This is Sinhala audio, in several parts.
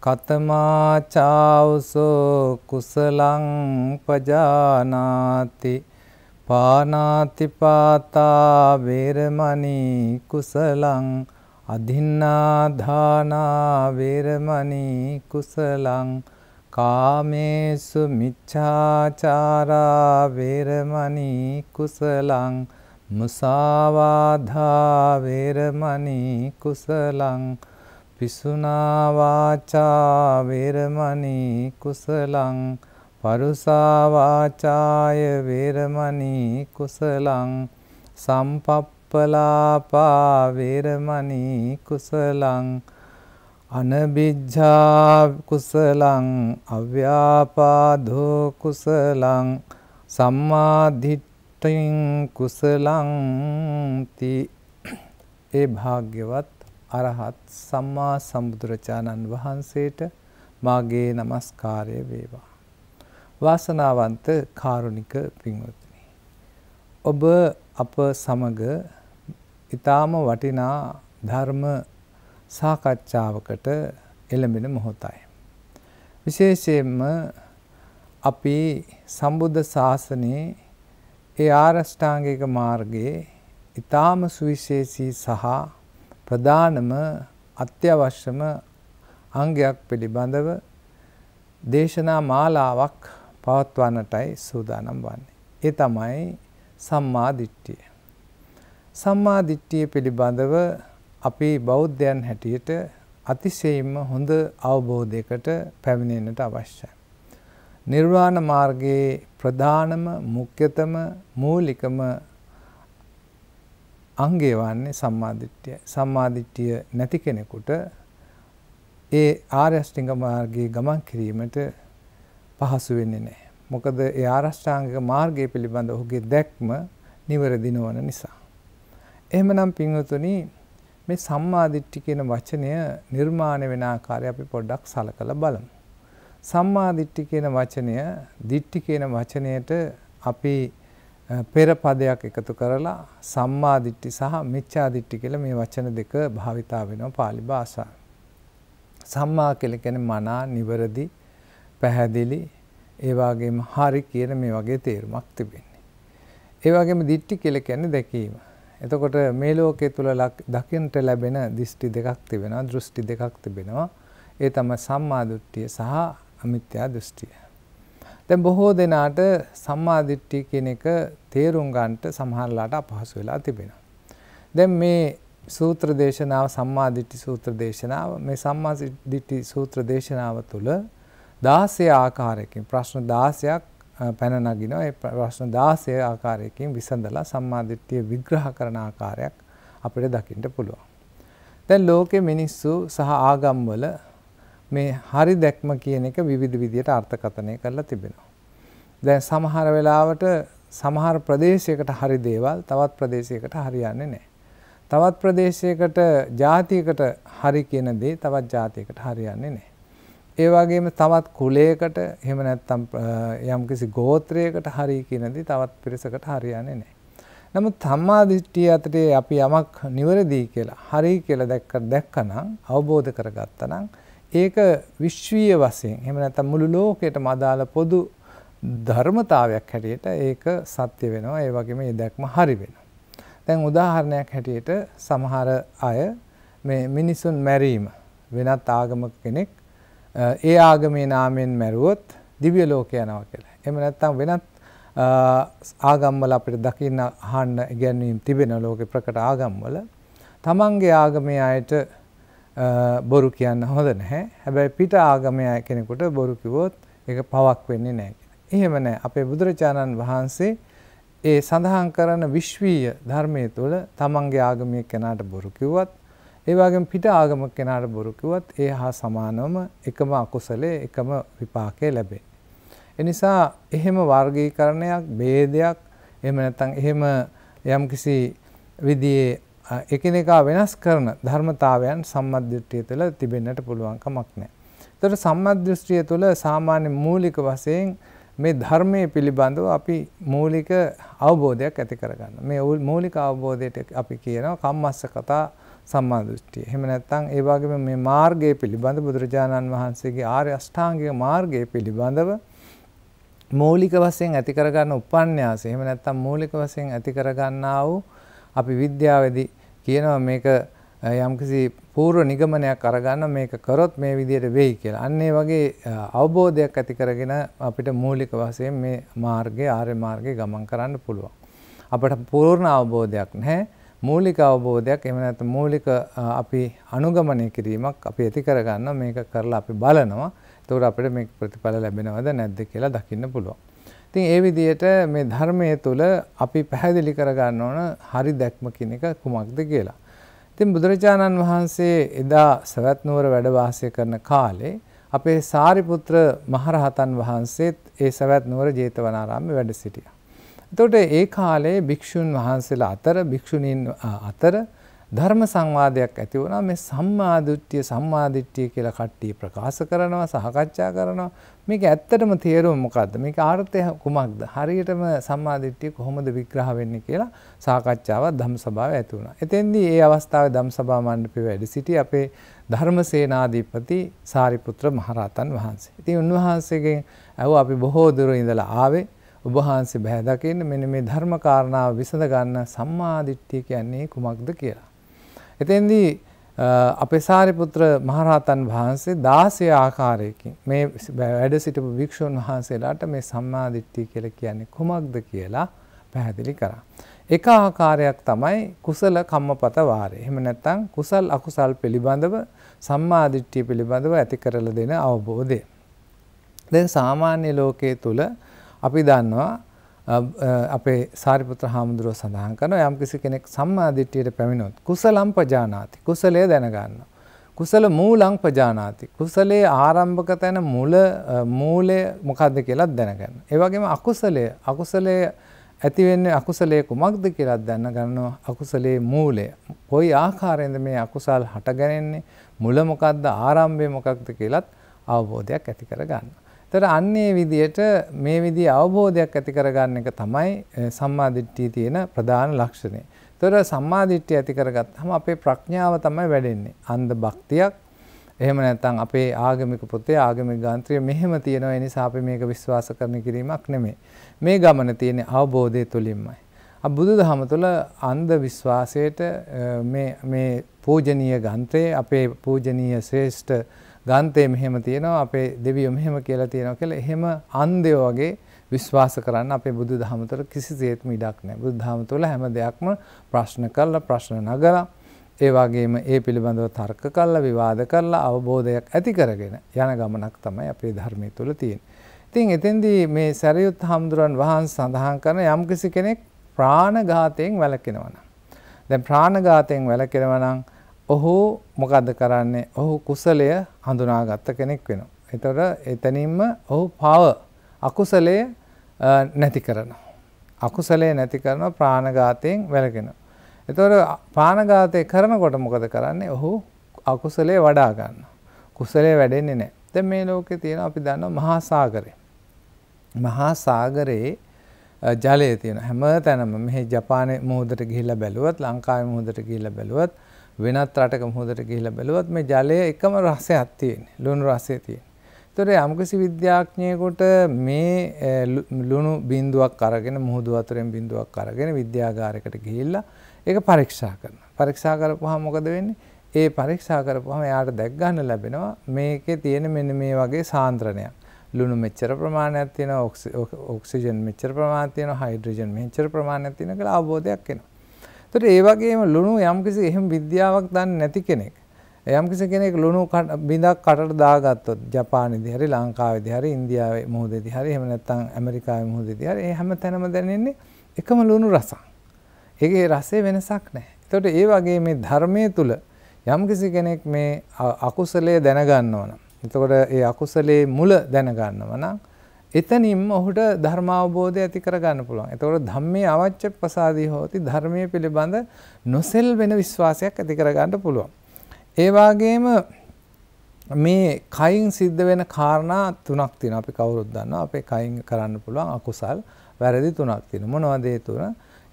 කතමාචාවසෝ කුසලං පජානාති පානාති පාතා වේරමණී කුසලං අධින්නාධානා වේරමණී කුසලං කාමේසු මිච්ඡාචාරා වේරමණී කුසලං මුසාවාධා වේරමණී කුසලං පිසුනා වාචා වේරමණී කුසලං පරුසා වාචාය වේරමණී කුසලං සම්පප්පලාපා වේරමණී කුසලං අනබිජ්ජා කුසලං අව්‍යාපාදෝ කුසලං සම්මාදිට්ඨින් කුසලං ති ඒ භාග්‍යවත් අරහත් සම්මා සම්බුදුරජාණන් වහන්සේට මාගේ নমස්කාරය වේවා. වාසනාවන්ත කාරුණික පින්වත්නි. ඔබ අප සමග ඊටාම වටිනා ධර්ම සාකච්ඡාවකට එළඹෙන මොහොතයි. විශේෂයෙන්ම අපි සම්බුද්ධ ශාසනයේ ඒ ආරෂ්ඨාංගික මාර්ගයේ ඊටාම සුවිශේෂී සහ ප්‍රධානම අත්‍යවශ්‍යම අංගයක් පිළිබඳව දේශනා මාලාවක් පවත්වන්නටයි සූදානම් වන්නේ. ඒ තමයි සම්මා දිට්ඨිය. සම්මා දිට්ඨිය පිළිබඳව අපි බෞද්ධයන් හැටියට අතිශයින්ම හොඳ අවබෝධයකට පැමිණෙන්නට අවශ්‍යයි. නිර්වාණ මාර්ගයේ ප්‍රධානම මුඛ්‍යතම මූලිකම අංගය වන්නේ සම්මාදිට්ඨිය. සම්මාදිට්ඨිය නැති කෙනෙකුට ඒ ආර්ය අෂ්ටාංග මාර්ගයේ ගමන් කිරීමට පහසු වෙන්නේ නැහැ. මොකද ඒ ආරෂ්ඨාංගික මාර්ගය පිළිබඳ ඔහුගේ දැක්ම නිවැරදි නොවන නිසා. එහෙමනම් පින්වතුනි මේ සම්මාදිට්ඨි කියන වචනය නිර්මාණය වෙන ආකාරය අපි පොඩ්ඩක් සලකලා බලමු. සම්මාදිට්ඨි කියන වචනය දිට්ඨි කියන වචනයට අපි පෙර පදයක් එකතු කරලා සම්මා දිට්ඨි සහ මිච්ඡා දිට්ඨි කියලා මේ වචන දෙක භාවිතා වෙනවා pāli භාෂාවේ. සම්මා කියලා කියන්නේ මනා, නිවරදි, පැහැදිලි, ඒ වගේම හරි කියන මේ වගේ තේරුමක් තිබෙන්නේ. ඒ වගේම දිට්ඨි කියලා කියන්නේ දැකීම. එතකොට මේ ලෝකයේ තුල දකින්ට ලැබෙන දිෂ්ටි දෙකක් තිබෙනවා, දෘෂ්ටි දෙකක් තිබෙනවා. ඒ තමයි සම්මා දෘෂ්ටිය සහ අමිත්‍යා දෘෂ්ටිය. දැන් බොහෝ දෙනාට සම්මාදිට්ඨිය කියන එක තේරුම් ගන්නට සමහරලාට අපහසු වෙලා තිබෙනවා. දැන් මේ සූත්‍ර දේශනාව සම්මාදිට්ඨි සූත්‍ර දේශනාව මේ සම්මාදිට්ඨි සූත්‍ර දේශනාව තුළ 16 ආකාරයකින් ප්‍රශ්න 16ක් පැන නගිනවා. ඒ ප්‍රශ්න 16 ආකාරයකින් විසඳලා සම්මාදිට්ඨිය විග්‍රහ කරන ආකාරයක් අපිට දකින්න පුළුවන්. දැන් ලෝකේ මිනිස්සු සහ ආගම්වල මේ හරි දැක්ම කියන එක විවිධ විදියට අර්ථකථනය කරලා තිබෙනවා. දැන් සමහර වෙලාවට සමහර ප්‍රදේශයකට හරි දේවල් තවත් ප්‍රදේශයකට හරියන්නේ නැහැ. තවත් ප්‍රදේශයකට ජාතියකට හරි කියන දේ තවත් ජාතියකට හරියන්නේ නැහැ. ඒ වගේම තවත් කුලයකට එහෙම නැත්නම් යම්කිසි ගෝත්‍රයකට හරි කියන දේ තවත් පිරිසකට හරියන්නේ නැහැ. නමුත් සම්මා දිට්ඨිය අතරේ අපි යමක් නිවැරදි කියලා හරි කියලා දැක්ක දැක්කනම් අවබෝධ කරගත්තනම් ඒක විශ්වීය වශයෙන් එහෙම නැත්නම් මුළු ලෝකයටම අදාළ පොදු ධර්මතාවයක් හැටියට ඒක සත්‍ය වෙනවා ඒ වගේම ඒ දැක්ම හරි වෙනවා. දැන් උදාහරණයක් හැටියට සමහර අය මේ මිනිසුන් මැරීම වෙනත් ආගමක කෙනෙක් ඒ ආගමේ නාමයෙන් මැරුවොත් දිව්‍ය ලෝකේ යනවා කියලා. එහෙම නැත්නම් වෙනත් ආගම්වල අපිට දකින්න අහන්න ඉගැන්වීම් තිබෙන ලෝකේ ප්‍රකට ආගම්වල තමන්ගේ ආගමේ අයට බොරු කියන්න හොඳ නැහැ. හැබැයි පිට ආගමය කෙනෙකුට බොරු කිව්වොත් ඒක පවක් වෙන්නේ නැහැ. එහෙම නැහැ. අපේ බුදුරජාණන් වහන්සේ ඒ සඳහන් කරන විශ්වීය ධර්මයේ තුල තමන්ගේ ආගමයේ කෙනාට බොරු කිව්වත් ඒ වගේම පිට ආගමක කෙනාට බොරු කිව්වත් ඒ හා සමානවම එකම අකුසලයේ එකම විපාකය ලැබේ. එනිසා එහෙම වර්ගීකරණයක් ભેදයක් එහෙම නැත්නම් එහෙම යම්කිසි විදියේ එකිනෙකා වෙනස් කරන ධර්මතාවයන් සම්මද්දෘෂ්ටිය තුළ තිබෙන්නට පුළුවන්කමක් නැහැ. ඒතර සම්මද්දෘෂ්ටිය තුළ සාමාන්‍ය මූලික වශයෙන් මේ ධර්මයේ පිළිබඳව අපි මූලික අවබෝධයක් ඇති කරගන්න. මේ මූලික අවබෝධයට අපි කියනවා කම්මස්ස කතා සම්මාදෘෂ්ටිය. එහෙම නැත්නම් ඒ වගේම මේ මාර්ගය පිළිබඳ බුදුරජාණන් වහන්සේගේ ආර්ය අෂ්ටාංගික මාර්ගය පිළිබඳව මූලික වශයෙන් ඇති කරගන්න උපන්යාසය. එහෙම නැත්නම් මූලික වශයෙන් ඇති කරගන්නා වූ අපි විද්‍යාවේදී කියනවා මේක යම්කිසි පූර්ව නිගමනයක් අරගන්න මේක කරොත් මේ විදියට වෙයි කියලා. අන්න ඒ වගේ අවබෝධයක් ඇති කරගෙන අපිට මූලික වශයෙන් මේ මාර්ගයේ ආර්ය මාර්ගයේ ගමන් කරන්න පුළුවන්. අපට පූර්ණ අවබෝධයක් නැහැ. මූලික අවබෝධයක් එහෙම නැත්නම් මූලික අපි අනුගමනය කිරීමක් අපි ඇති කරගන්න මේක කරලා අපි බලනවා. එතකොට අපිට මේ ප්‍රතිඵල ලැබෙනවද නැද්ද කියලා දකින්න පුළුවන්. ඉතින් ඒ විදිහට මේ ධර්මයේ තුල අපි පැහැදිලි කරගන්න ඕන හරි දැක්ම කියන එක කුමක්ද කියලා. ඉතින් බුදුරජාණන් වහන්සේ එදා සවැත් නුවර වැඩ වාසය කරන කාලේ අපේ සාරිපුත්‍ර මහරහතන් වහන්සේත් ඒ සවැත් නුවර ජේතවනාරාමේ වැඩ සිටියා. එතකොට ඒ කාලේ භික්ෂුන් වහන්සේලා අතර භික්ෂුණීන් අතර ධර්ම සංවාදයක් ඇති වුණා මේ සම්මාදිට්ඨිය සම්මාදිට්ඨිය කියලා කට්ටිය ප්‍රකාශ කරනවා සහකච්ඡා කරනවා මේක ඇත්තටම තේරුම මොකද්ද මේක ආර්ථය කුමක්ද හරියටම සම්මාදිට්ඨිය කොහොමද විග්‍රහ වෙන්නේ කියලා සාකච්ඡාවක් ධම් සභාවේ ඇති වුණා. එතෙන්දී ඒ අවස්ථාවේ ධම් සභා මණ්ඩපේ වැඩ සිටි අපේ ධර්මසේනාධිපති සාරිපුත්‍ර මහරහතන් වහන්සේ. ඉතින් උන්වහන්සේගෙන් ඇහුවා අපි බොහෝ දුර ඉඳලා ආවේ ඔබහන්සේ බැහැ දකින්න මෙන්න මේ ධර්ම කාරණාව විසඳ ගන්න සම්මාදිට්ඨිය කියන්නේ කුමක්ද කියලා. එතෙන්දී අපේ සාරිපුත්‍ර මහරහතන් වහන්සේ 16 ආකාරයකින් මේ වැඩ සිටපු වික්ෂුන් වහන්සේලාට මේ සම්මාදිට්ඨිය කියලා කියන්නේ කුමක්ද කියලා පැහැදිලි කරා. එක ආකාරයක් තමයි කුසල කම්මපත වාරය. එහෙම නැත්නම් කුසල් අකුසල් පිළිබඳව සම්මාදිට්ඨිය පිළිබඳව ඇති කරලා දෙන අවබෝධය. දැන් සාමාන්‍ය ලෝකයේ තුල අපි දන්නවා අපේ සාරිපුත්‍ර හාමුදුරුව සඳහන් කරනවා යම්කිසි කෙනෙක් සම්මා දිට්ඨියට පැමිණොත් කුසලම් පජානාති කුසලය දැනගන්නවා කුසල මූලං පජානාති කුසලයේ ආරම්භක තැන මුල මූලය මොකද්ද කියලා දැනගන්න. ඒ වගේම අකුසලය අකුසලයේ ඇති වෙන්නේ අකුසලයේ කුමක්ද කියලා දැනගන්නවා අකුසලයේ මූලය. කොයි ආකාරයෙන්ද මේ අකුසල් හටගැනෙන්නේ මුල මොකද්ද ආරම්භය මොකක්ද කියලාත් අවබෝධයක් ඇති කරගන්නවා. එතකොට අන්නේ විදියට මේ විදිහේ අවබෝධයක් ඇති කරගන්න එක තමයි සම්මාදිට්ඨියේ තියෙන ප්‍රධාන ලක්ෂණය. එතකොට සම්මාදිට්ඨිය ඇති කරගත්තාම අපේ ප්‍රඥාව තමයි වැඩෙන්නේ. අන්ධ භක්තියක් එහෙම නැත්නම් අපේ ආගමික පොතේ ආගමික ගාන්ත්‍රය මෙහෙම තියෙනවා ඒ නිසා අපි මේක විශ්වාස කරන කිරීමක් නෙමෙයි. මේ ගමන තියෙන අවබෝධය තුලින්මයි. අ බුදුදහම තුළ අන්ධ විශ්වාසයට මේ මේ පූජනීය ගාන්ත්‍රයේ අපේ පූජනීය ශ්‍රේෂ්ඨ ගාන්තේ මෙහෙම තියෙනවා අපේ දෙවියෝ මෙහෙම කියලා තියෙනවා කියලා එහෙම අන්ධයෝ වගේ විශ්වාස කරන්න අපේ බුදු දහම තුළ කිසිසේත්ම ඉඩක් නැහැ. බුදු දහම තුළ හැම දෙයක්ම ප්‍රශ්න කරලා ප්‍රශ්න නගලා ඒ වගේම ඒ පිළිබඳව තර්ක කරලා විවාද කරලා අවබෝධයක් ඇති කරගෙන යන ගමනක් තමයි අපේ ධර්මයේ තුළ තියෙන්නේ. ඉතින් එතෙන්දී මේ සරියුත් හම්දුරන් වහන්සේ සඳහන් කරන යම්කිසි කෙනෙක් ප්‍රාණඝාතයෙන් වැළකෙනවා නම් දැන් ප්‍රාණඝාතයෙන් වැළකෙනවා නම් ඔහු මොකද කරන්නේ ඔහු කුසලය හඳුනාගත්ත කෙනෙක් වෙනවා. එතොට එතනින්ම ඔහු පව අකුසලය නැති කරනවා. අකුසලේ නැති කරන ප්‍රාණඝාතයෙන් වැළකෙන. එතකොට ප්‍රාණඝාතය කරනකොට මොකද කරන්නේ? ඔහු අකුසලේ වඩා ගන්නවා. කුසලේ වැඩෙන්නේ නැහැ. දැන් මේ ලෝකේ තියෙන අපි දන්නවා මහා සාගරය. මහා සාගරේ ජලය තියෙන හැම තැනම මෙහි ජපානයේ මුහුදට ගිහිල්ලා බැලුවත්, ලංකාවේ මුහුදට ගිහිල්ලා බැලුවත් වෙනත් රටක මුහුදට ගිහිලා බැලුවත් මේ ජලයේ එකම රසයක් තියෙන. ලුණු රසය තියෙන. ඒතර යම්කිසි විද්‍යාඥයෙකුට මේ ලුණු බිඳුවක් අරගෙන මුහුදු වතුරෙන් බිඳුවක් අරගෙන විද්‍යාගාරයකට ගිහිල්ලා ඒක පරීක්ෂා කරනවා. පරීක්ෂා කරපුවාම මොකද වෙන්නේ? ඒ පරීක්ෂා කරපුවාම එයාට දැක් ගන්න ලැබෙනවා මේකේ තියෙන මෙන්න මේ වගේ සාන්ද්‍රණයක්. ලුණු මෙච්චර ප්‍රමාණයක් තියෙනවා, ඔක්සිජන් මෙච්චර ප්‍රමාණයක් තියෙනවා, හයිඩ්‍රජන් මෙච්චර ප්‍රමාණයක් තියෙනවා කියලා අවබෝධයක් එනවා. එතකොට ඒ වගේම ලුණු යම්කිසි එහෙම විද්‍යාවක් දන්නේ නැති කෙනෙක් යම්කිසි කෙනෙක් ලුණු බිඳක් කටට දාගත්තොත් ජපානයේදී හරි ලංකාවේදී හරි ඉන්දියාවේ මුහුදේදී හරි එහෙම නැත්නම් ඇමරිකාවේ මුහුදේදී හරි ඒ හැම තැනම දැනෙන්නේ එකම ලුණු රසක්. ඒකේ රසේ වෙනසක් නැහැ. එතකොට ඒ වගේ මේ ධර්මයේ තුල යම්කිසි කෙනෙක් මේ අකුසලයේ දැනගන්නවා නම් එතකොට ඒ අකුසලයේ මුල දැනගන්නවා නම් එතනින්ම ඔහුට ධර්මාවබෝධය ඇති කරගන්න පුළුවන්. එතකොට ධම්මේ අවච්ච ප්‍රසාදී හෝති ධර්මයේ පිළිබඳ නොසෙල් වෙන විශ්වාසයක් ඇති කරගන්න පුළුවන්. ඒ වගේම මේ කයින් සිද්ධ වෙන කාරණා තුනක් තියෙනවා. අපි කවුරුත් දන්නවා අපේ කයින් කරන්න පුළුවන් අකුසල් වැරදි තුනක් තියෙනවා. මොනවද ඒ තුන?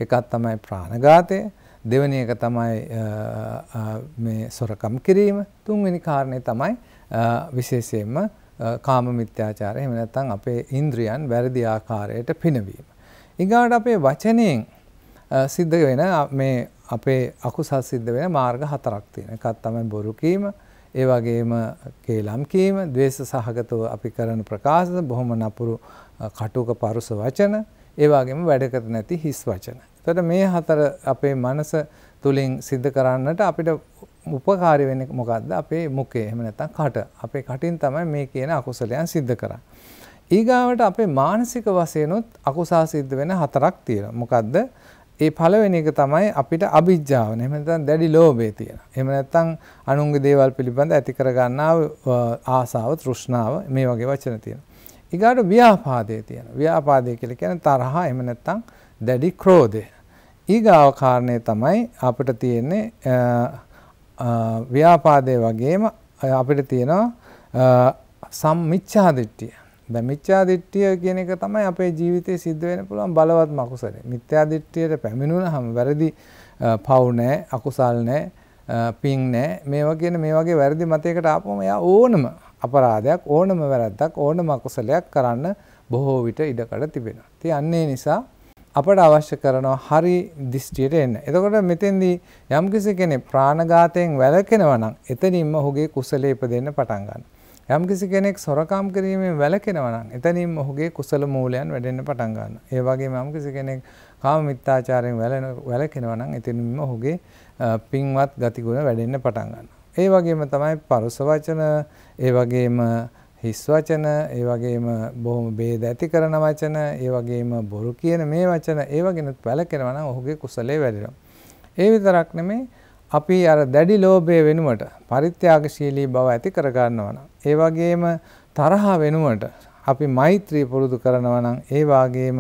එකක් තමයි ප්‍රාණඝාතය, දෙවෙනි එක තමයි මේ සොරකම් කිරීම, තුන්වෙනි කාරණේ තමයි විශේෂයෙන්ම කාම මිත්‍යාචාරය එහෙම නැත්නම් අපේ ඉන්ද්‍රියන් වැරදි ආකාරයට පිනවීම. ඊගාට අපේ වචනයෙන් සිද්ධ වෙන මේ අපේ අකුසල් සිද්ධ වෙන මාර්ග හතරක් තියෙනවා. එකක් තමයි බොරු කීම, ඒ වගේම කේලම් කීම, द्वේෂ සහගතව අපි කරන ප්‍රකාශ, බොහොම නපුරු කටුක පරුස වචන, ඒ වගේම වැඩකට නැති හිස් වචන. එතකොට මේ හතර අපේ මනස තුළින් සිද්ධ කරන්නට අපිට උපකාරි වෙන මොකක්ද අපේ මුකේ එහෙම නැත්නම් කට අපේ කටින් තමයි මේ කියන අකුසලයන් සිද්ධ කරන්නේ. ඊගාවට අපේ මානසික වශයෙන්ුත් අකුසල් සිද්ධ වෙන හතරක් තියෙනවා. මොකද්ද? ඒ පළවෙනි එක තමයි අපිට අභිජ්ජාව එහෙම නැත්නම් දැඩි ලෝභය තියෙන. එහෙම නැත්නම් අනුන්ගේ දේවල් පිළිබඳ ඇති කරගන්නා ආසාව, තෘෂ්ණාව මේ වගේ වචන තියෙනවා. ඊගාට ව්‍යාපාදයේ තියෙන. ව්‍යාපාදය කියලා කියන්නේ තරහ එහෙම නැත්නම් දැඩි ක්‍රෝධය. ඊගාව කාරණය තමයි අපිට තියෙන්නේ ව්‍යාපාදය වගේම අපිට තියෙනවා සම්මිච්ඡාදිට්ඨිය. දැන් මිච්ඡාදිට්ඨිය කියන එක තමයි අපේ ජීවිතේ සිද්ධ වෙන්න පුළුවන් බලවත් මකුසලේ. මිත්‍යාදිට්ඨියට පැමිණුණාම වැරදි පව් නැහැ, අකුසල් නැහැ, පින් නැහැ. මේවා කියන මේ වගේ වැරදි මතයකට ආපුවම එයා ඕනම අපරාධයක්, ඕනම වැරද්දක්, ඕනම අකුසලයක් කරන්න බොහෝ විට ඉඩකඩ තිබෙනවා. ඉතින් අන්නේ නිසා අපට අවශ්‍ය කරනවා හරි දිෂ්ටියට එන්න. එතකොට මෙතෙන්දී යම්කිසි කෙනෙක් ප්‍රාණඝාතයෙන් වැළකෙනවා නම් එතනින්ම ඔහුගේ කුසලයේ ඉපදෙන්න පටන් ගන්නවා. යම්කිසි කෙනෙක් සොරකම් කිරීමෙන් වැළකෙනවා නම් එතනින්ම ඔහුගේ කුසල මූලයන් වැඩෙන්න පටන් ගන්නවා. ඒ වගේම යම්කිසි කෙනෙක් කාම මිත්‍යාචාරයෙන් වැළකෙනවා නම් එතනින්ම ඔහුගේ පින්වත් ගතිගුණ වැඩෙන්න පටන් ගන්නවා. ඒ වගේම තමයි පරුස වචන, ඒ වගේම හිස් වචන ඒ වගේම බොහොම ભેද ඇති කරන වචන ඒ වගේම බොරු කියන මේ වචන ඒව ගැනත් වැළකෙනවා නම් ඔහුගේ කුසලයේ වැඩෙනවා. ඒ විතරක් නෙමෙයි අපි අර දැඩි ලෝභය වෙනුවට පරිත්‍යාගශීලී බව ඇති කර ගන්නවා නම් ඒ වගේම තරහ වෙනුවට අපි මෛත්‍රී පුරුදු කරනවා නම් ඒ වගේම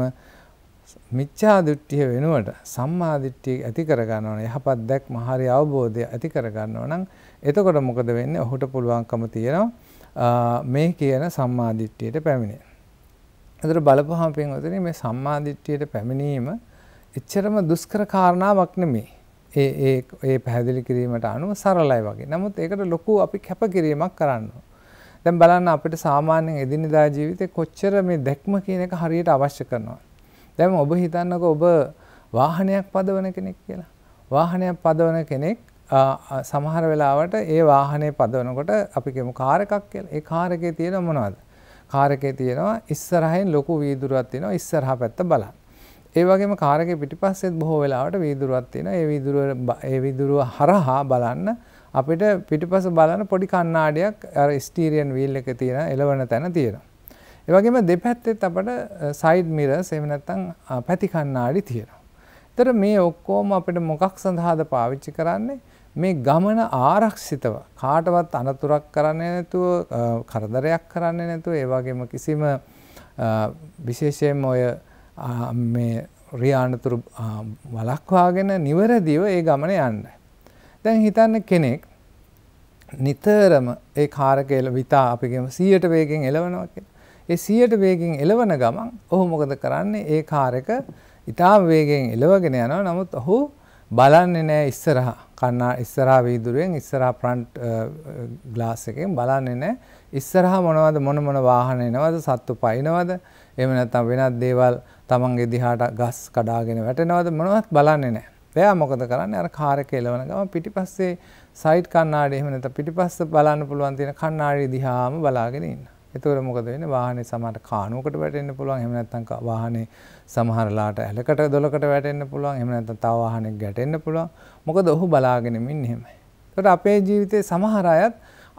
මිච්ඡා දෘෂ්ටිය වෙනුවට සම්මා දෘෂ්ටිය ඇති කර ගන්නවා නම් යහපත් දැක්ම හරි අවබෝධය ඇති කර ගන්නවා නම් එතකොට මොකද වෙන්නේ? ඔහුට පුළුවන්කම තියෙනවා මේ කියන සම්මාදිට්ඨියට පැමිණේ. එතකොට බලපහම පින්වතුනි මේ සම්මාදිට්ඨියට පැමිණීම එච්චරම දුෂ්කර කාරණාවක් නෙමෙයි. ඒ ඒ ඒ පැහැදිලි කිරීමට අනුව සරලයි වගේ. නමුත් ඒකට ලොකු අපි කැපකිරීමක් කරන්න දැන් බලන්න අපිට සාමාන්‍යයෙන් එදිනෙදා ජීවිතේ කොච්චර මේ දැක්ම කියන එක හරියට අවශ්‍ය කරනවා. දැන් ඔබ හිතන්නකෝ ඔබ වාහනයක් පදවන කෙනෙක් කියලා. වාහනයක් පදවන කෙනෙක් සමහර වෙලාවට ඒ වාහනේ පදවනකොට අපි කියමු කාර් එකක් කියලා. ඒ කාර් එකේ තියෙන මොනවද? කාර් එකේ තියෙනවා ඉස්සරහින් ලොකු වීදුරුවක් තියෙනවා ඉස්සරහා පැත්ත බලන්න. ඒ වගේම කාර් එකේ පිටිපස්සෙත් බොහෝ වෙලාවට වීදුරුවක් තියෙනවා. ඒ වීදුරුව ඒ වීදුරුව හරහා බලන්න අපිට පිටිපස්ස බලන පොඩි කණ්ණාඩියක් අර ස්ටීරියන් වීල් එකේ තියෙන එළවන තැන තියෙනවා. ඒ වගේම දෙපැත්තෙත් අපිට සයිඩ් මිරර්ස් එහෙම නැත්නම් පැති කණ්ණාඩි තියෙනවා. ඒතර මේ ඔක්කොම අපිට මොකක් සඳහාද පාවිච්චි කරන්නේ? මේ ගමන ආරක්ෂිතව කාටවත් අනතුරක් කරන්නේ නැතුව කරදරයක් කරන්නේ නැතුව ඒ වගේම කිසිම විශේෂයෙන්ම ඔය මේ රියානතුරු වළක්වාගෙන නිවැරදිව ඒ ගමන යන්න. දැන් හිතන්න කෙනෙක් නිතරම ඒ කාරකේල විතා අපිගේම 100ට වේගෙන් එලවනවා කියලා. ඒ 100ට වේගෙන් එලවන ගමන් ඔහු මොකද කරන්නේ? ඒ කාරක ඊටාම් වේගෙන් එලවගෙන යනවා. නමුත් ඔහු බලන්නේ නෑ ඉස්සරහා කන්නා ඉස්සරහා වීදුරුවෙන් ඉස්සරහා ෆ්‍රන්ට් ග්ලාස් එකෙන් බලන්නේ නෑ ඉස්සරහා මොනවද මොන මොන වාහන එනවද සත්තු පයින්නවද එහෙම නැත්නම් වෙනත් දේවල් තමන්ගේ දිහාට ගස් කඩාගෙන වැටෙනවද මොනවත් බලන්නේ නෑ. එයා මොකද කරන්නේ අර කාර් එක එලවන ගමන් පිටිපස්සේ සයිඩ් කණ්ණාඩි එහෙම නැත්නම් පිටිපස්ස බලන්න පුළුවන් තියෙන කණ්ණාඩි දිහාම බලාගෙන ඉන්න. එතකොට මොකද වෙන්නේ? වාහනේ සමහර කාණුවකට වැටෙන්න පුළුවන්. එහෙම නැත්නම් වාහනේ සමහරලාට ඇලකට දොලකට වැටෙන්න පුළුවන්. එහෙම නැත්නම් තව වාහනයක් ගැටෙන්න පුළුවන්. මොකද ඔහු බලාගෙන ඉන්නේ එහෙමයි. එතකොට අපේ ජීවිතේ සමහර අයත්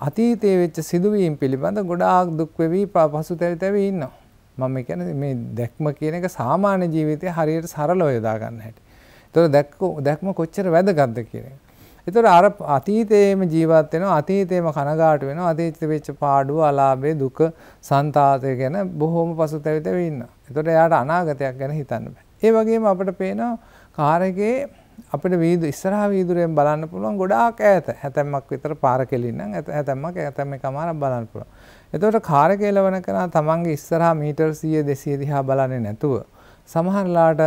අතීතයේ වෙච්ච සිදුවීම් පිළිබඳ ගොඩාක් දුක් වෙවි පසුතැවි තැවි ඉන්නවා. මම කියන්නේ මේ දැක්ම කියන එක සාමාන්‍ය ජීවිතේ හරියට සරලව යොදා ගන්න හැටි. එතකොට දැක්ම කොච්චර වැදගත්ද කියන එක. එතකොට අර අතීතයේම ජීවත් වෙනවා අතීතයේම කනගාටු වෙනවා අතීතයේ වෙච්ච පාඩුව අලාභේ දුක සංතාතය ගැන බොහොම පසුතැවිතව ඉන්නවා. එතකොට එයාට අනාගතයක් ගැන හිතන්න බෑ. ඒ වගේම අපිට පේනවා කාර් එකේ අපිට වීදු ඉස්සරහා වීදුරෙන් බලන්න පුළුවන් ගොඩාක් ඈත. හැතැම්මක් විතර පාර කෙලින්නම් හැතැම්මක් හැතැම් එකමාරක් බලන්න පුළුවන්. එතකොට කාර් එක එලවන කෙනා තමන්ගේ ඉස්සරහා මීටර් 100 200 දිහා බලන්නේ නැතුව සමහරලාට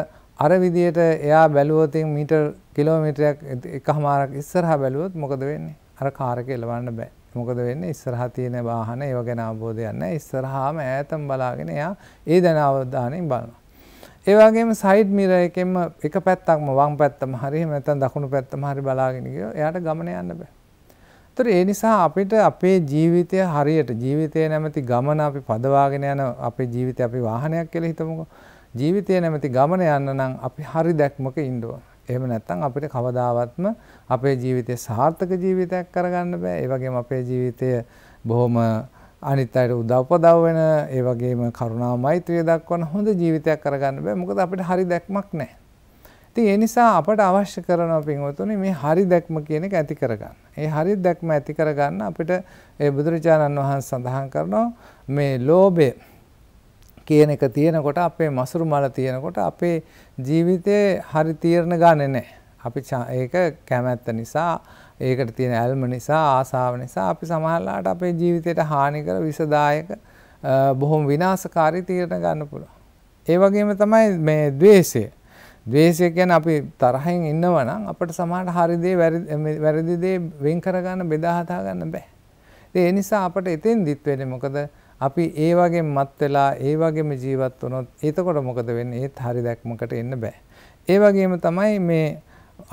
අර විදියට එයා බැලුවොතින් මීටර් කිලෝමීටරයක් එකහමාරක් ඉස්සරහා බැලුවොත් මොකද වෙන්නේ? අර කාර් එක එලවන්න බෑ. මොකද වෙන්නේ? ඉස්සරහා තියෙන වාහන ඒව ගැන අවබෝධයක් නැහැ. ඉස්සරහාම ඈතම බලාගෙන එයා ඒ දැන අවධානයෙන් බලනවා. ඒ වගේම සයිඩ් මිරර් එකෙන්ම එක පැත්තක්ම වම් පැත්තම හරි එහෙම නැත්නම් දකුණු පැත්තම හරි බලාගෙන ගියොත් එයාට ගමන යන්න බෑ. ඒතර ඒ නිසා අපිට අපේ ජීවිතය හරියට ජීවිතය නැමැති ගමන අපි පදවාගෙන යන අපේ ජීවිතය අපි වාහනයක් කියලා හිතමුකෝ. ජීවිතය නැමැති ගමන යන්න නම් අපි හරි දැක්මක ඉන්න ඕන. එහෙම නැත්නම් අපිට කවදාවත්ම අපේ ජීවිතය සාර්ථක ජීවිතයක් කරගන්න බෑ. ඒ වගේම අපේ ජීවිතය බොහොම අනිත් අයට උදව්පදව් වෙන ඒ වගේම කරුණා මෛත්‍රිය දක්වන හොඳ ජීවිතයක් කරගන්න බෑ. මොකද අපිට හරි දැක්මක් නැහැ. ඉතින් ඒ නිසා අපට අවශ්‍ය කරන පින්වතුනි මේ හරි දැක්ම කියන එක ඇති කරගන්න. ඒ හරි දැක්ම ඇති කරගන්න අපිට ඒ බුදුරජාණන් වහන්සේ සඳහන් කරනවා මේ ලෝභය කියන එක තියෙනකොට අපේ මසුරු මල තියෙනකොට අපේ ජීවිතයේ හරි තීරණ ගන්නෙ නැහැ. අපි ඒක කැමැත්ත නිසා, ඒකට තියෙන ඇල්ම නිසා, ආසාව නිසා අපි සමහරලාට අපේ ජීවිතයට හානි කර විසදායක බොහොම විනාශකාරී තීරණ ගන්න පුළුවන්. ඒ වගේම තමයි මේ द्वේෂය. ද්වේෂය කියන්නේ අපි තරහින් ඉන්නවා නම් අපිට සමහරට හරි දේ වැරදි දේ වෙන් කරගන්න බෙදා හදා ගන්න බෑ. ඒ නිසා අපිට එතෙන්දිත් වෙන්නේ මොකද අපි ඒ වගේ මත් වෙලා ඒ වගේම ජීවත් වුණොත් එතකොට මොකද වෙන්නේ? ඒත් හරි දැක්මකට එන්න බෑ. ඒ වගේම තමයි මේ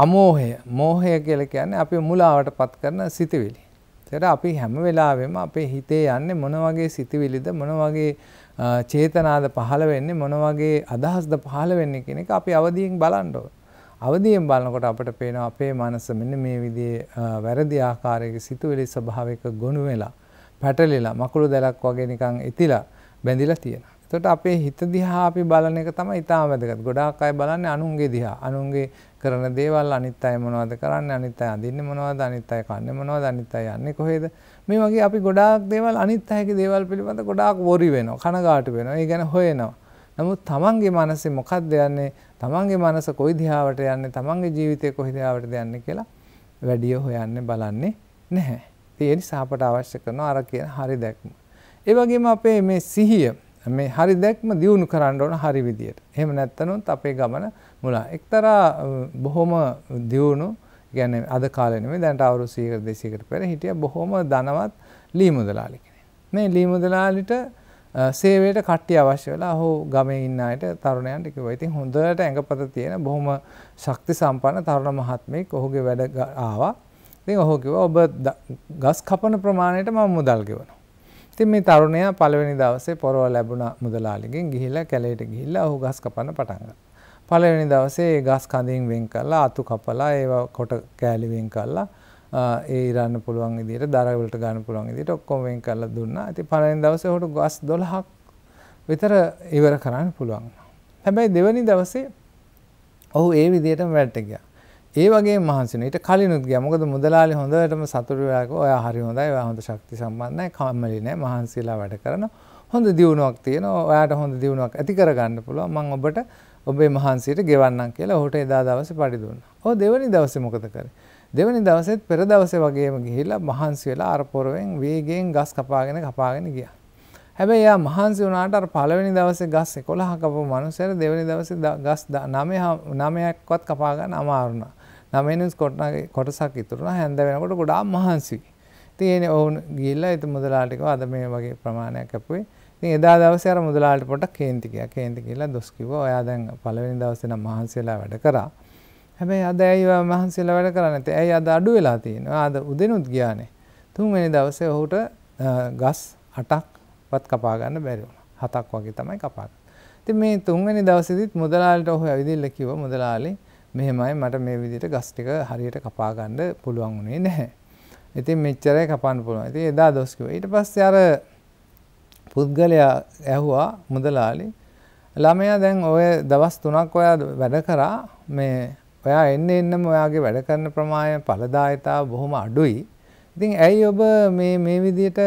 අමෝහය, මෝහය කියලා කියන්නේ අපි මුලාවටපත් කරන සිතුවිලි. ඒතර අපි හැම වෙලාවෙම අපේ හිතේ යන්නේ මොන වගේ සිතුවිලිද මොන වගේ චේතනාද පහළ වෙන්නේ මොන වගේ අදහස්ද පහළ වෙන්නේ කියන එක අපි අවදියෙන් බලන්න ඕනේ. අවදියෙන් බලනකොට අපට පේනවා අපේ මනස මෙන්න මේ විදිහේ වැරදි ආකාරයක සිතුවිලි ස්වභාවයක ගොනු වෙලා පැටලිලා මකුළු දැලක් වගේ නිකන් ඉතිලා බැඳිලා තියෙනවා. එතකොට අපේ හිත දිහා අපි බලන එක තමයි ඉතාම වැදගත්. ගොඩාක් අය බලන්නේ අනුන්ගේ දිහා. අනුන්ගේ කරන දේවල් අනිත් අය මොනවද කරන්නේ? අනිත් අය අඳින්නේ මොනවද? අනිත් අය කන්නේ මොනවද? අනිත් අය යන්නේ කොහෙද? මේ වගේ අපි ගොඩාක් දේවල් අනිත් අයගේ දේවල් පිළිබඳ ගොඩාක් වොරි වෙනවා. කනගාටු වෙනවා. ඒ ගැන හොයනවා. නමුත් තමන්ගේ මනසේ මොකක්ද යන්නේ? තමන්ගේ මනස කොයි දිහාවට යන්නේ? තමන්ගේ ජීවිතය කොයි දිහාවටද යන්නේ කියලා වැඩිය හොයන්නේ බලන්නේ නැහැ. ඉතින් ඒ නිසා අපට අවශ්‍ය කරනවා අර කියන හරි දැක්ම. ඒ වගේම අපේ මේ සිහිය මේ හරි දැක්ම දියුණු කරන්න ඕන හරි විදියට. එහෙම නැත්නම් අපේ ගමන මුලා. එක්තරා බොහොම දියුණු කියන්නේ අද කාලේ නෙමෙයි දැනට අවුරුදු 100කට 200කට පෙර හිටිය බොහොම ධනවත් ලී මුදලාලි කෙනෙක්. මේ ලී මුදලාලිට සේවයට කට්ටිය අවශ්‍ය වෙලා ඔහු ගමේ ඉන්න අයට තරුණයන්ට කිව්වා. ඉතින් හොඳට ඇඟපත තියෙන බොහොම ශක්ති සම්පන්න තරුණ මහත්මයෙක් ඔහුගේ වැඩ ආවා. ඉතින් ඔහු කිව්වා ඔබ ගස් කපන ප්‍රමාණයට මම මුදල් ගෙවනවා. ඉතින් මේ තරුණයා පළවෙනි දවසේ පොරව ලැබුණ මුදලාලිගෙන් ගිහිල්ලා කැලේට ගිහිල්ලා ඔහු ගස් කපන්න පටන් පළවෙනි දවසේ ඒ ගස් කඳින් වෙන් කරලා අතු කපලා ඒවා කොට කෑලි වෙන් කරලා ඒ ඉරන්න පුළුවන් විදිහට දරවලට ගන්න පුළුවන් විදිහට ඔක්කොම වෙන් කරලා දුන්නා. ඉතින් පළවෙනි දවසේ ඔහුට ගස් 12ක් විතර ඉවර කරන්න පුළුවන්. හැබැයි දෙවැනි දවසේ ඔහු ඒ විදිහටම වැඩට ගියා. ඒ වගේ මහන්සින ඊට කලිනුත් ගියා. මොකද මුදලාලි හොඳටම සතුටු වෙලා ඔයා හරි හොඳයි. ඔයා හොඳ ශක්ති සම්බන්ධයි. කම්මැලි නෑ. මහන්සිලා වැඩ කරනවා. හොඳ දියුණුවක් තියෙනවා. ඔයාට හොඳ දියුණුවක් ඇති කරගන්න පුළුවන්. මම ඔබට ඔබේ මහන්සියට ගෙවන්නම් කියලා ඔහුට එදා දවසේ පඩි දුන්නා. ඔව් දෙවනි දවසේ මොකද කරේ? දෙවැනි දවසෙත් පෙර දවසේ වගේම ගිහිල්ලා මහන්සි වෙලා අර පොරවෙන් වේගයෙන් ගස් කපාගෙන කපාගෙන ගියා. හැබැයි එයා මහන්සි වුණාට අර පළවෙනි දවසේ ගස් 11 කපපු මනුස්සයර දෙවැනි දවසේ ගස් 9 9ක්වත් කපා ගන්න අමාරු වුණා. නමෙනුස් කොටනගේ කොටසක් ඉතුරුණ හැඳ වෙනකොට ගොඩා මහන්සි. තියෙන ඔවුන් ගිල්ල ඇති මුදලාටික අද මේ වගේ ප්‍රමාණයක් ඇපුේ ති එදා දවස අර මුදලාට පොට කේන්තිකය කේන්ති කියලා දොස්කිව ඔයා දැන් පලවෙනි දවසෙන මහන්සේලා වැඩ කරා. හැබැයි අද ඇයිවා මහන්සේලා වැඩ කරන්න ඇති ඇයි අද අඩු වෙලා තියෙනවා අද උදනුත් ගියානේ. තුන්වෙනි දවසේ ඔහුට ගස් අටක් වත් කපාගන්න බැරිවුණ හතක් වගේ තමයි කපාගන්න. ති මේ තුන්වැනි දවසිදිත් මුදලාලට ඔහු ඇවිදිල්ල කිව මුදලාලි මෙහෙමයි මට මේ විදිහට ගස් ටික හරියට කපා ගන්න පුළුවන් උනේ නැහැ. ඉතින් මෙච්චරයි කපන්න පුළුවන්. ඉතින් එදා දොස් කිව්වා. ඊට පස්සේ අර පුද්ගලයා ඇහුවා මුදලාලි ළමයා දැන් ඔය දවස් 3ක් ඔයා වැඩ කරා මේ ඔයා එන්න එන්නම ඔයාගේ වැඩ කරන ප්‍රමාණය ඵලදායතාව බොහොම අඩුයි. ඉතින් ඇයි ඔබ මේ මේ විදිහට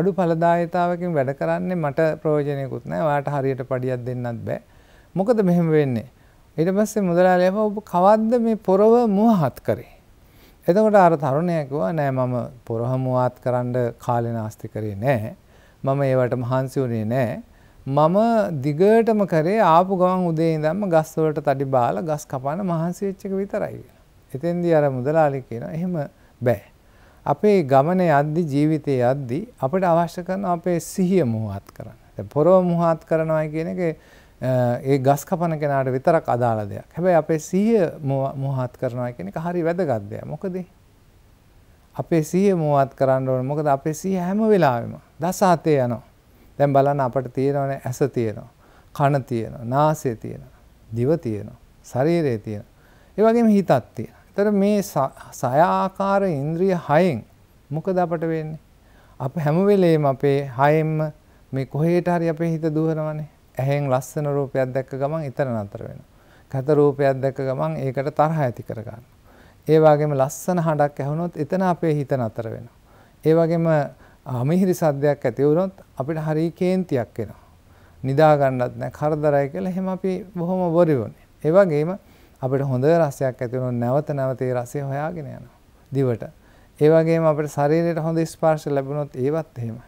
අඩු ඵලදායතාවකින් වැඩ කරන්නේ මට ප්‍රයෝජනයකුත් නැහැ. ඔයාට හරියට පඩියක් දෙන්නත් බෑ. මොකද මෙහෙම වෙන්නේ? ඊට පස්සේ මුදලාලියා ඔබ කවද්ද මේ පොරව මුවහත් කරේ? එතකොට අර තරුණයා කිව්වා නෑ මම පොරව මුවහත් කරන්න කාලේ නාස්ති කරේ නෑ. මම ඒවට මහන්සි වුණේ නෑ. මම දිගටම කරේ ආපු ගමන් උදේ ඉඳන්ම ගස් වලට තඩි බාලා ගස් කපන්න මහන්සි වෙච්ච එක විතරයි කියලා. එතෙන්දී අර මුදලාලි කියනවා එහෙම බෑ. අපේ ගමනේ යද්දි ජීවිතයේ යද්දි අපිට අවශ්‍ය කරන අපේ සිහිය මුවහත් කරන්න. දැන් පොරව මුවහත් කරනවා කියන එකේ ඒ ගස් කපන කෙනාට විතරක් අදාළ දෙයක්. හැබැයි අපේ සිහිය මෝහත් කරනවා කියන එක හරි වැදගත් දෙයක්. මොකද අපේ සිහිය මෝහත් කරන්න ඕනේ. මොකද අපේ සිහිය හැම වෙලාවෙම දස හතේ යනවා. දැන් බලන්න අපිට තියෙනවනේ ඇස තියෙනවා. කන තියෙනවා. නාසය තියෙනවා. දිව තියෙනවා. ශරීරය තියෙනවා. ඒ වගේම හිතත් තියෙනවා. ඒතර මේ සය ආකාර ඉන්ද්‍රිය හයෙන් මොකද අපට වෙන්නේ? අප හැම වෙලේම අපේ හයෙන්ම මේ කොහේට හරි අපේ හිත දුවනවනේ. ඇහෙන් ලස්සන රූපයක් දැක්ක ගමන් එතන නතර වෙනවා. කත රූපයක් දැක්ක ගමන් ඒකට තරහ ඇති කරගන්නවා. ඒ වගේම ලස්සන හඬක් ඇහුනොත් එතන අපේ හිත නතර වෙනවා. ඒ වගේම අමිහිරි සද්දයක් ඇති වුණොත් අපිට හරි කේන්තියක් එනවා. නිදා ගන්නත් නැහැ කරදරයි කියලා එහෙම අපි බොහොම බොරි වුණේ. ඒ වගේම අපිට හොඳ රසයක් ඇති වුණොත් නැවත නැවත ඒ රසය හොයාගෙන යනවා දිවට. ඒ වගේම අපිට ශරීරයට හොඳ ස්පර්ශ ලැබුණොත් ඒවත් එහෙමයි.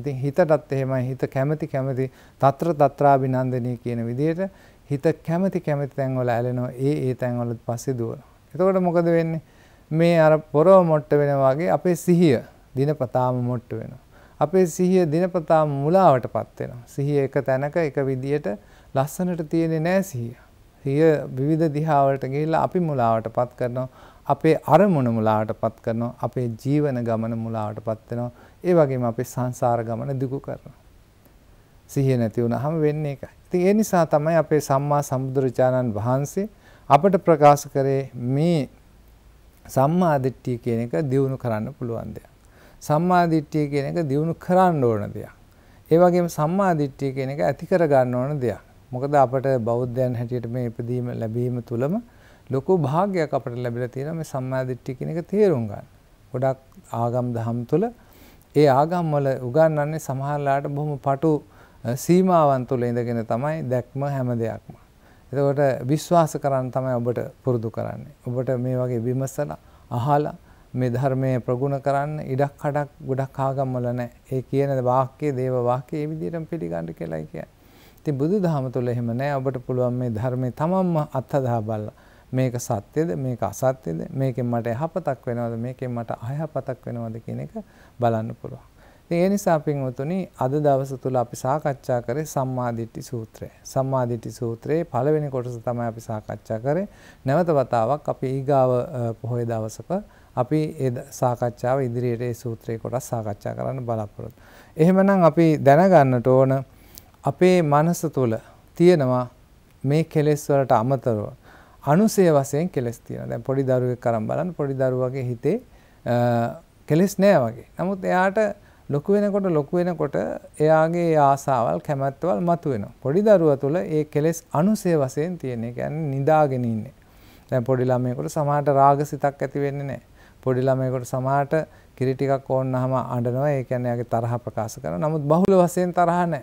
ඉතින් හිතටත් එහෙමයි හිත කැමැති කැමැති తත්‍ර తත්‍රාభిනන්දනී කියන විදිහට හිත කැමැති කැමැති තැන්වල ඇලෙනවා ඒ ඒ තැන්වල පස්සේ දුවනවා. එතකොට මොකද වෙන්නේ? මේ අර පොරව මොට්ට වෙනවා වගේ අපේ සිහිය දිනපතාම මොට්ට වෙනවා. අපේ සිහිය දිනපතාම මුලාවටපත් වෙනවා. සිහිය එක තැනක එක විදියට ලස්සනට තියෙන්නේ නැහැ සිහිය. සිහිය විවිධ දිහාවලට ගිහිල්ලා අපි මුලාවටපත් කරනවා. අපේ අරමුණ මුලාවටපත් කරනවා. අපේ ජීවන ගමන මුලාවටපත් වෙනවා. ඒ වගේම අපි සංසාර ගමන දිගු කරනවා. සිහිය නැති වුනහම වෙන්නේ ඒකයි. ඉතින් ඒ නිසා තමයි අපේ සම්මා සම්බුදුරජාණන් වහන්සේ අපට ප්‍රකාශ කරේ මේ සම්මා දිට්ඨිය කියන එක දියුණු කරන්න පුළුවන් දෙයක්. සම්මා දිට්ඨිය කියන එක දියුණු කරන්න ඕන දෙයක්. ඒ වගේම සම්මා දිට්ඨිය කියන එක ඇති කර ගන්න ඕන දෙයක්. මොකද අපට බෞද්ධයන් හැටියට මේ ඉදීම ලැබීම තුලම ලොකු භාග්‍යයක් අපට ලැබිලා තියෙනවා මේ සම්මා දිට්ඨිය කියන එක තේරුම් ගන්න. ගොඩක් ආගම් දහම් තුල ඒ ආගම්වල උගන්වන්නේ සමහරලාට බොහොම පටු සීමාවන් තුළ ඉඳගෙන තමයි දැක්ම හැම දෙයක්ම. එතකොට විශ්වාස කරන්න තමයි ඔබට පුරුදු කරන්නේ. ඔබට මේ වගේ විමසලා අහලා මේ ධර්මයේ ප්‍රගුණ කරන්න ඉඩක් කඩක් ගොඩක් ආගම්වල නැහැ. ඒ කියන වාක්‍යයේ දේව වාක්‍යයේ මේ විදිහටම පිළිගන්න කියලායි කියන්නේ. ඉතින් බුදුදහම තුළ එහෙම නැහැ. ඔබට පුළුවන් මේ ධර්මයේ තමන්ම අත්හදා බලලා මේක සත්‍යද මේක අසත්‍යද මේකෙන් මට යහපතක් වෙනවද මේකෙන් මට අයහපතක් වෙනවද කියන එක බලන්න පුළුවන්. ඒ නිසා පින්වතුනි අද දවස තුල අපි සාකච්ඡා කරේ සම්මාදිට්ඨි සූත්‍රය. සම්මාදිට්ඨි සූත්‍රයේ පළවෙනි කොටස තමයි අපි සාකච්ඡා කරේ. නැවත වතාවක් අපි ඊගාව පොහොය දවසක අපි ඒ සාකච්ඡාව ඉදිරියට ඒ සූත්‍රයේ කොටස් සාකච්ඡා කරන්න බලාපොරොත්තු. එහෙමනම් අපි දැනගන්නට ඕන අපේ මනස තුල තියෙනවා මේ කෙලෙස් වලට අමතරව අනුසය වශයෙන් කෙලෙස් තියෙනවා. දැන් පොඩි දරුවෙක් කරන් බලන්න පොඩි දරුවගේ හිතේ කෙලෙස් නෑ වගේ. නමුත් එයාට ලොකු වෙනකොට ලොකු වෙනකොට එයාගේ ආසාවල් කැමැත්තවල් මතුවෙනවා. පොඩි දරුවා තුළ ඒ කෙලෙස් අනුසය වශයෙන් තියෙන. ඒ කියන්නේ නිදාගෙන ඉන්නේ. දැන් පොඩි ළමයෙකුට සමහරට රාගසිතක් ඇති වෙන්නේ නැහැ. පොඩි ළමයෙකුට සමහරට කිරි ටිකක් ඕනනහම අඬනවා. ඒ කියන්නේ එයාගේ තරහ ප්‍රකාශ කරනවා. නමුත් බහුල වශයෙන් තරහ නැහැ.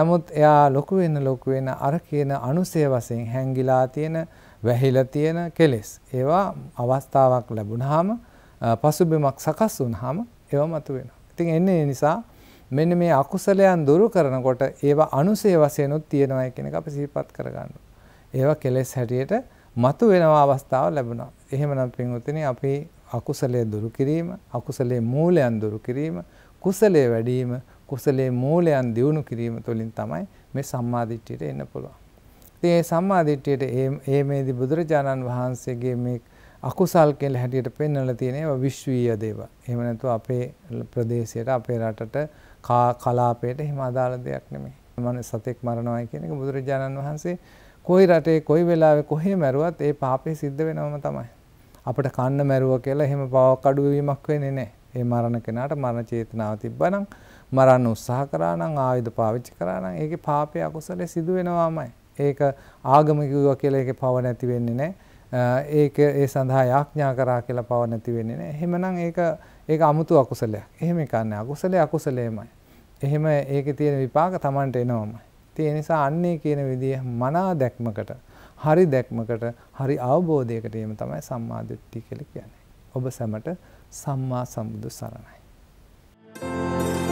නමුත් එයා ලොකු වෙන ලොකු වෙන අර කියන අනුසය වශයෙන් හැංගිලා තියෙන, වැහිලා තියෙන කෙලෙස්. ඒවා අවස්ථාවක් ලැබුණාම පසුබිමක් සකස් වුනහම ඒවා මතුවෙනවා. ඉතින් එන්නේ ඒ නිසා මෙන්න මේ අකුසලයන් දුරු කරනකොට ඒවා අනුසේ වශයෙන්ුත් තියෙනවා කියන එක අපි සිහිපත් කරගන්න. ඒවා කෙලෙස් හැටියට මතු වෙනවා අවස්ථාව ලැබෙනවා. එහෙමනම් පින්වත්නි අපි අකුසලයේ දුරු කිරීම, අකුසලයේ මූලයන් දුරු කිරීම, කුසලයේ වැඩි කුසලයේ මූලයන් දියුණු කිරීම තුළින් තමයි මේ සම්මාදිට්ඨියට එන්න පුළුවන්. ඉතින් මේ සම්මාදිට්ඨියට මේ මේදී බුදුරජාණන් වහන්සේගේ මේ අකුසල් කියලා හැටියට පෙන්වලා තියෙන ඒවා විශ්වීය දේවල්. එහෙම නැතුව අපේ ප්‍රදේශයට, අපේ රටට කලාපයට එහෙම අදාළ දෙයක් නෙමෙයි. මම සතෙක් මරණවයි කියන එක බුදුරජාණන් වහන්සේ කොයි රටේ කොයි වෙලාවේ කොහේ මැරුවත් ඒ පාපේ සිද්ධ වෙනවම තමයි. අපිට කන්න මැරුවා කියලා එහෙම පාවක් අඩු වීමක් වෙන්නේ නැහැ. ඒ මරණ කෙනාට මරණ චේතනාව තිබ්බනම් මරන්න උත්සාහ කරා නම් ආයුධ පාවිච්චි කරා නම් ඒකේ පාපේ අකුසලේ සිදු වෙනවාමයි. ඒක ආගම කිව්වා කියලා ඒකේ පව නැති වෙන්නේ නැහැ. ඒක ඒ සඳහා යාඥා කරා කියලා පව නැති වෙන්නේ නැහැ. එහෙමනම් ඒක ඒක 아무තු අකුසලයක්. එහෙම එකන්නේ අකුසලයේ අකුසලෙමයි. එහෙම ඒකේ තියෙන විපාක Tamanට එනවමයි. ඒ නිසා අන්නේ කියන විදිය මනා දැක්මකට, හරි දැක්මකට, හරි අවබෝධයකට එීම තමයි සම්මා දිට්ඨිය කියලා කියන්නේ. ඔබ සැමට සම්මා සම්බුදු සරණයි. Thank you.